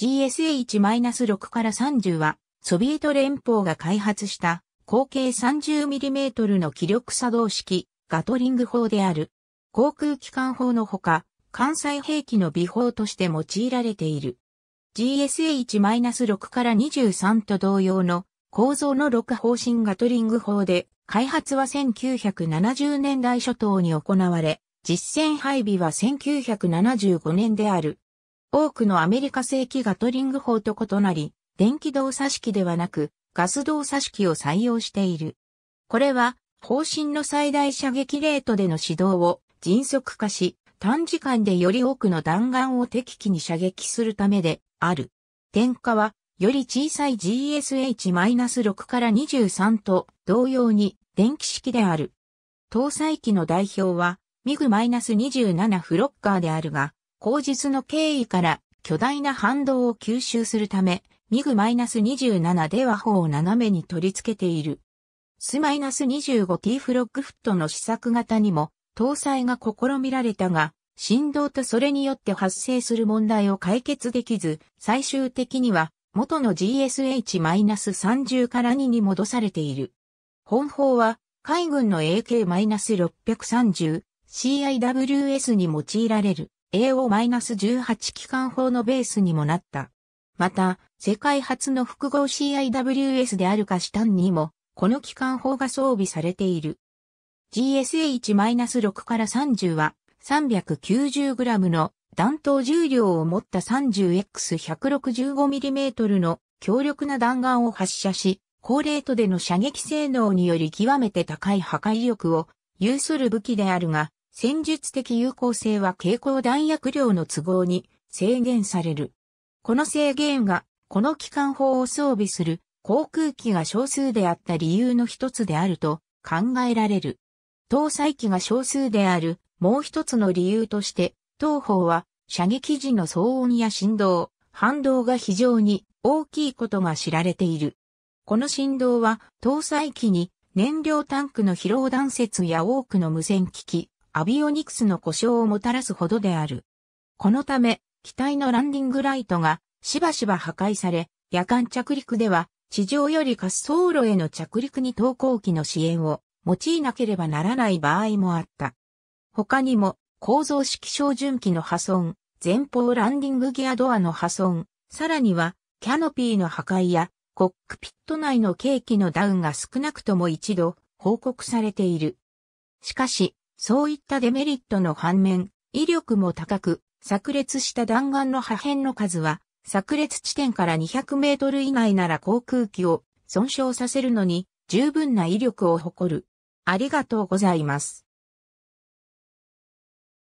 GSH-6 から30は、ソビエト連邦が開発した口径 30mm の気力作動式ガトリング砲である。航空機関砲のほか、関西兵器の美砲として用いられている。GSH-6 から23と同様の構造の6方針ガトリング砲で、開発は1970年代初頭に行われ、実戦配備は1975年である。多くのアメリカ製機ガトリング砲と異なり、電気動作式ではなく、ガス動作式を採用している。これは、方針の最大射撃レートでの指導を迅速化し、短時間でより多くの弾丸を敵機に射撃するためである。点火は、より小さい GSH-6 から23と同様に電気式である。搭載機の代表は、ミグ -27 フロッカーであるが、口実の経緯から巨大な反動を吸収するため、ミグ -27 では砲を斜めに取り付けている。S-25T フロッグフットの試作型にも搭載が試みられたが、振動とそれによって発生する問題を解決できず、最終的には元の GSH-30 から2に戻されている。本砲は海軍の AK-630 CIWS に用いられる。AO-18 機関砲のベースにもなった。また、世界初の複合 CIWS であるカシタンにも、この機関砲が装備されている。GSH-6 から30は 390g の弾頭重量を持った 30X165mm の強力な弾丸を発射し、高レートでの射撃性能により極めて高い破壊力を有する武器であるが、戦術的有効性は蛍光弾薬量の都合に制限される。この制限が、この機関砲を装備する航空機が少数であった理由の一つであると考えられる。搭載機が少数であるもう一つの理由として、当方は射撃時の騒音や振動、反動が非常に大きいことが知られている。この振動は搭載機に燃料タンクの疲労断節や多くの無線機器、アビオニクスの故障をもたらすほどである。このため、機体のランディングライトがしばしば破壊され、夜間着陸では地上より滑走路への着陸に投降機の支援を用いなければならない場合もあった。他にも構造式照準機の破損、前方ランディングギアドアの破損、さらにはキャノピーの破壊やコックピット内の計器のダウンが少なくとも一度報告されている。しかし、そういったデメリットの反面、威力も高く、炸裂した弾丸の破片の数は、炸裂地点から200メートル以内なら航空機を損傷させるのに十分な威力を誇る。ありがとうございます。